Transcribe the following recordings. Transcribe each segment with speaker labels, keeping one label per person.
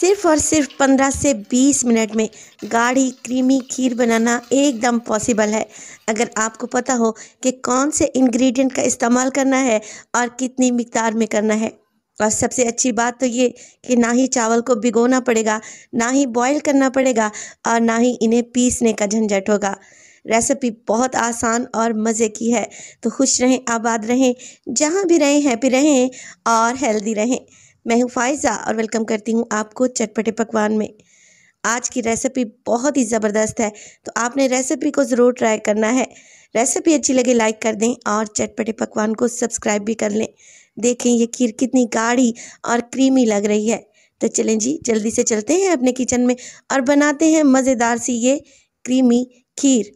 Speaker 1: सिर्फ और सिर्फ 15 से 20 मिनट में गाढ़ी क्रीमी खीर बनाना एकदम पॉसिबल है अगर आपको पता हो कि कौन से इंग्रेडिएंट का इस्तेमाल करना है और कितनी मकदार में करना है और सबसे अच्छी बात तो ये कि ना ही चावल को भिगोना पड़ेगा ना ही बॉईल करना पड़ेगा और ना ही इन्हें पीसने का झंझट होगा रेसिपी बहुत आसान और मज़े की है तो खुश रहें आबाद रहें जहाँ भी रहें हैप्पी रहें और हेल्दी रहें मैं हूँ फायज़ा और वेलकम करती हूँ आपको चटपटे पकवान में आज की रेसिपी बहुत ही ज़बरदस्त है तो आपने रेसिपी को ज़रूर ट्राई करना है रेसिपी अच्छी लगे लाइक कर दें और चटपटे पकवान को सब्सक्राइब भी कर लें देखें ये खीर कितनी गाढ़ी और क्रीमी लग रही है तो चलें जी जल्दी से चलते हैं अपने किचन में और बनाते हैं मज़ेदार सी ये क्रीमी खीर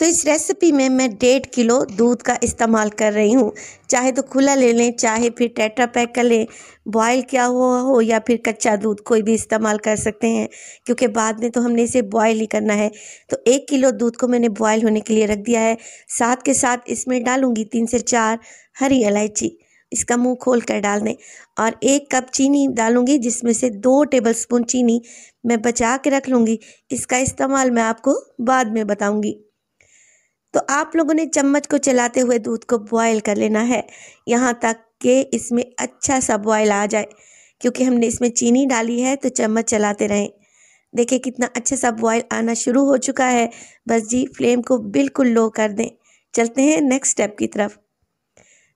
Speaker 1: तो इस रेसिपी में मैं डेढ़ किलो दूध का इस्तेमाल कर रही हूँ चाहे तो खुला ले लें चाहे फिर टेट्रा पैक कर लें बॉयल किया हुआ हो या फिर कच्चा दूध कोई भी इस्तेमाल कर सकते हैं क्योंकि बाद में तो हमने इसे बॉयल ही करना है तो एक किलो दूध को मैंने बॉयल होने के लिए रख दिया है साथ के साथ इसमें डालूँगी तीन से चार हरी इलायची इसका मुँह खोल कर डाल दें और एक कप चीनी डालूँगी जिसमें से दो स्पून चीनी मैं बचा के रख लूँगी इसका इस्तेमाल मैं आपको बाद में बताऊँगी तो आप लोगों ने चम्मच को चलाते हुए दूध को बॉयल कर लेना है यहाँ तक कि इसमें अच्छा सा बॉयल आ जाए क्योंकि हमने इसमें चीनी डाली है तो चम्मच चलाते रहें देखिए कितना अच्छा सा बॉयल आना शुरू हो चुका है बस जी फ्लेम को बिल्कुल लो कर दें चलते हैं नेक्स्ट स्टेप की तरफ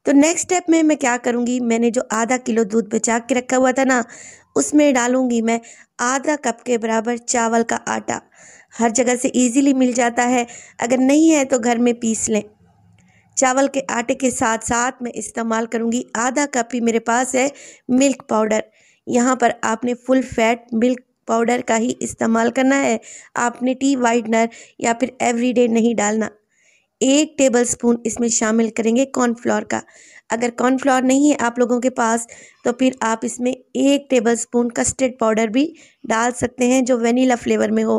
Speaker 1: तो नेक्स्ट स्टेप में मैं क्या करूँगी मैंने जो आधा किलो दूध बचा के रखा हुआ था ना उसमें डालूँगी मैं आधा कप के बराबर चावल का आटा हर जगह से इजीली मिल जाता है अगर नहीं है तो घर में पीस लें चावल के आटे के साथ साथ मैं इस्तेमाल करूँगी आधा कप ही मेरे पास है मिल्क पाउडर यहाँ पर आपने फुल फैट मिल्क पाउडर का ही इस्तेमाल करना है आपने टी वाइटनर या फिर एवरीडे नहीं डालना एक टेबल स्पून इसमें शामिल करेंगे कॉर्नफ्लोर का अगर कॉर्नफ्लोर नहीं है आप लोगों के पास तो फिर आप इसमें एक टेबल स्पून कस्टर्ड पाउडर भी डाल सकते हैं जो वेनीला फ्लेवर में हो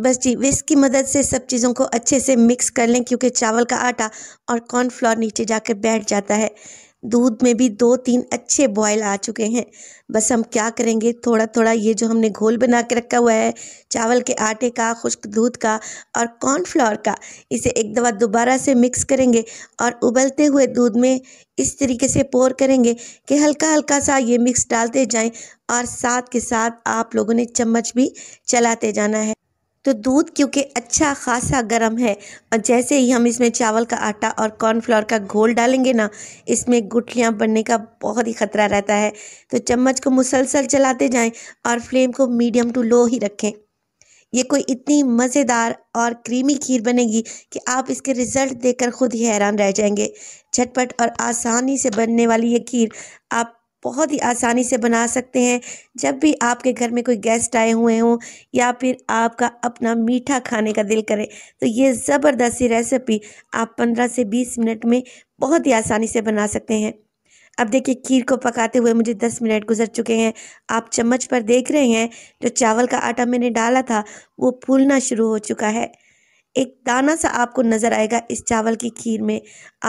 Speaker 1: बस जी विस्क की मदद से सब चीज़ों को अच्छे से मिक्स कर लें क्योंकि चावल का आटा और कॉर्नफ्लोर नीचे जाकर बैठ जाता है दूध में भी दो तीन अच्छे बॉयल आ चुके हैं बस हम क्या करेंगे थोड़ा थोड़ा ये जो हमने घोल बना के रखा हुआ है चावल के आटे का खुश्क दूध का और कॉर्नफ्लावर का इसे एक दफ़ा दोबारा से मिक्स करेंगे और उबलते हुए दूध में इस तरीके से पोर करेंगे कि हल्का हल्का सा ये मिक्स डालते जाएँ और साथ के साथ आप लोगों ने चम्मच भी चलाते जाना है तो दूध क्योंकि अच्छा खासा गर्म है और जैसे ही हम इसमें चावल का आटा और कॉर्नफ्लोर का घोल डालेंगे ना इसमें गुठलियाँ बनने का बहुत ही ख़तरा रहता है तो चम्मच को मुसलसल चलाते जाएं और फ्लेम को मीडियम टू लो ही रखें ये कोई इतनी मज़ेदार और क्रीमी खीर बनेगी कि आप इसके रिज़ल्ट देखकर ख़ुद ही हैरान रह जाएंगे झटपट और आसानी से बनने वाली ये खीर आप बहुत ही आसानी से बना सकते हैं जब भी आपके घर में कोई गेस्ट आए हुए हों या फिर आपका अपना मीठा खाने का दिल करे तो ये ज़बरदस्ती रेसिपी आप 15 से 20 मिनट में बहुत ही आसानी से बना सकते हैं अब देखिए खीर को पकाते हुए मुझे 10 मिनट गुजर चुके हैं आप चम्मच पर देख रहे हैं जो चावल का आटा मैंने डाला था वो फूलना शुरू हो चुका है एक दाना सा आपको नज़र आएगा इस चावल की खीर में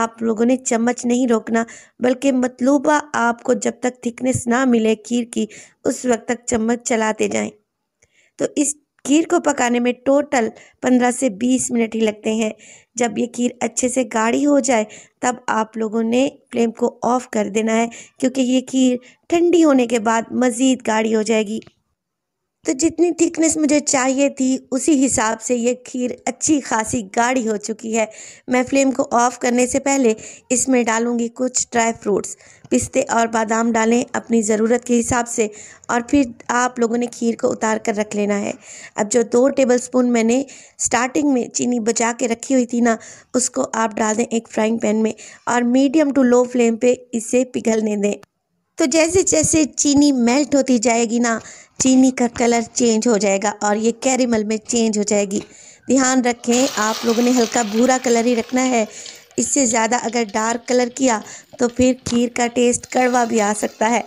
Speaker 1: आप लोगों ने चम्मच नहीं रोकना बल्कि मतलूबा आपको जब तक थिकनेस ना मिले खीर की उस वक्त तक चम्मच चलाते जाएं तो इस खीर को पकाने में टोटल 15 से 20 मिनट ही लगते हैं जब ये खीर अच्छे से गाढ़ी हो जाए तब आप लोगों ने फ्लेम को ऑफ़ कर देना है क्योंकि ये खीर ठंडी होने के बाद मज़ीद गाढ़ी हो जाएगी तो जितनी थिकनेस मुझे चाहिए थी उसी हिसाब से ये खीर अच्छी खासी गाढ़ी हो चुकी है मैं फ्लेम को ऑफ़ करने से पहले इसमें डालूंगी कुछ ड्राई फ्रूट्स पिस्ते और बादाम डालें अपनी ज़रूरत के हिसाब से और फिर आप लोगों ने खीर को उतार कर रख लेना है अब जो दो टेबल स्पून मैंने स्टार्टिंग में चीनी बचा के रखी हुई थी ना उसको आप डाल दें एक फ्राइंग पैन में और मीडियम टू लो फ्लेम पे इसे पिघलने दें तो जैसे जैसे चीनी मेल्ट होती जाएगी ना चीनी का कलर चेंज हो जाएगा और ये कैरेमल में चेंज हो जाएगी ध्यान रखें आप लोगों ने हल्का भूरा कलर ही रखना है इससे ज़्यादा अगर डार्क कलर किया तो फिर खीर का टेस्ट कड़वा भी आ सकता है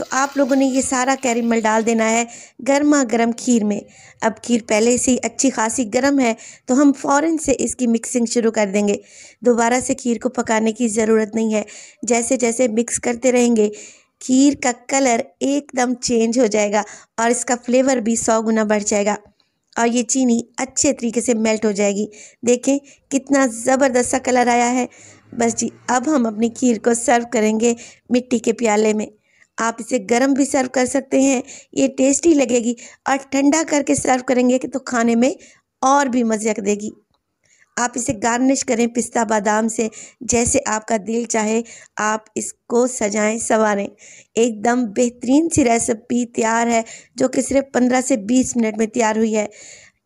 Speaker 1: तो आप लोगों ने ये सारा कैरीमल डाल देना है गर्मा गर्म खीर में अब खीर पहले से ही अच्छी खासी गर्म है तो हम फ़ौर से इसकी मिक्सिंग शुरू कर देंगे दोबारा से खीर को पकाने की ज़रूरत नहीं है जैसे जैसे मिक्स करते रहेंगे खीर का कलर एकदम चेंज हो जाएगा और इसका फ्लेवर भी सौ गुना बढ़ जाएगा और ये चीनी अच्छे तरीके से मेल्ट हो जाएगी देखें कितना ज़बरदस्त सा कलर आया है बस जी अब हम अपनी खीर को सर्व करेंगे मिट्टी के प्याले में आप इसे गर्म भी सर्व कर सकते हैं ये टेस्टी लगेगी और ठंडा करके सर्व करेंगे तो खाने में और भी मज़े देगी आप इसे गार्निश करें पिस्ता बादाम से जैसे आपका दिल चाहे आप इसको सजाएं संवारें एकदम बेहतरीन सी रेसिपी तैयार है जो कि सिर्फ पंद्रह से बीस मिनट में तैयार हुई है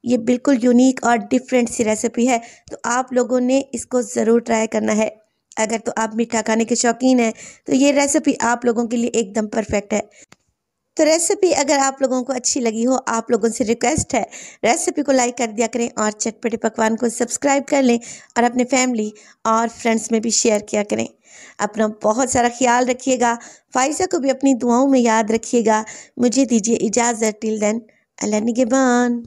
Speaker 1: ये बिल्कुल यूनिक और डिफरेंट सी रेसिपी है तो आप लोगों ने इसको ज़रूर ट्राई करना है अगर तो आप मीठा खाने के शौकीन हैं तो ये रेसिपी आप लोगों के लिए एकदम परफेक्ट है तो रेसिपी अगर आप लोगों को अच्छी लगी हो आप लोगों से रिक्वेस्ट है रेसिपी को लाइक कर दिया करें और चटपटे पकवान को सब्सक्राइब कर लें और अपने फैमिली और फ्रेंड्स में भी शेयर किया करें अपना बहुत सारा ख्याल रखिएगा फाइजा को भी अपनी दुआओं में याद रखिएगा मुझे दीजिए इजाज़त टिल देन अल्लाह निगेबान